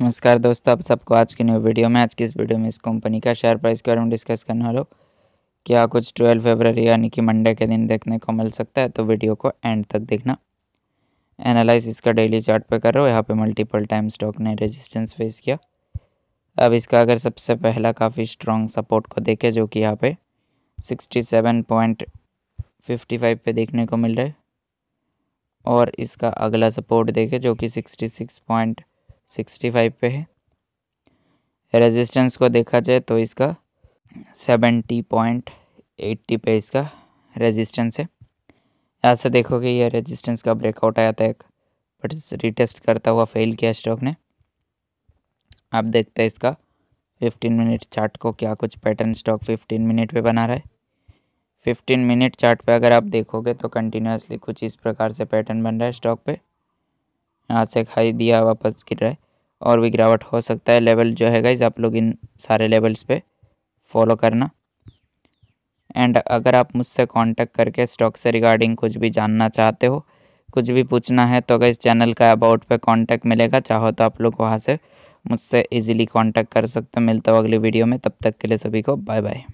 नमस्कार दोस्तों आप सबको आज की न्यू वीडियो में आज की इस वीडियो में इस कंपनी का शेयर प्राइस के बारे में डिस्कस करने वालों क्या कुछ ट्वेल्व फरवरी यानी कि मंडे के दिन देखने को मिल सकता है तो वीडियो को एंड तक देखना एनालाइज इसका डेली चार्ट पे कर रहे हो यहाँ पे मल्टीपल टाइम स्टॉक ने रेजिस्टेंस फेस किया अब इसका अगर सबसे पहला काफ़ी स्ट्रॉन्ग सपोर्ट को देखें जो कि यहाँ पे sixty seven point fifty five पे देखने को मिल रहा है और इसका अगला सपोर्ट देखें जो कि sixty six point sixty five पे है रेजिस्टेंस को देखा जाए तो इसका सेवेंटी पॉइंट एट्टी पे इसका रेजिस्टेंस है यहाँ से देखोगे ये रेजिस्टेंस का ब्रेकआउट आया था एक बट रिटेस्ट करता हुआ फेल किया स्टॉक ने आप देखते हैं इसका फिफ्टीन मिनट चार्ट को क्या कुछ पैटर्न स्टॉक फिफ्टीन मिनट पे बना रहा है फिफ्टीन मिनट चार्ट पे अगर आप देखोगे तो कंटिन्यूसली कुछ इस प्रकार से पैटर्न बन रहा है स्टॉक पे यहाँ से खाई दिया वापस गिर रहा है और भी गिरावट हो सकता है लेवल जो है गाइज आप लोग इन सारे लेवल्स पे फॉलो करना एंड अगर आप मुझसे कांटेक्ट करके स्टॉक से रिगार्डिंग कुछ भी जानना चाहते हो कुछ भी पूछना है तो अगर इस चैनल का अबाउट पे कांटेक्ट मिलेगा चाहो तो आप लोग वहाँ से मुझसे इजीली कांटेक्ट कर सकते हो मिलता हो अगली वीडियो में तब तक के लिए सभी को बाय बाय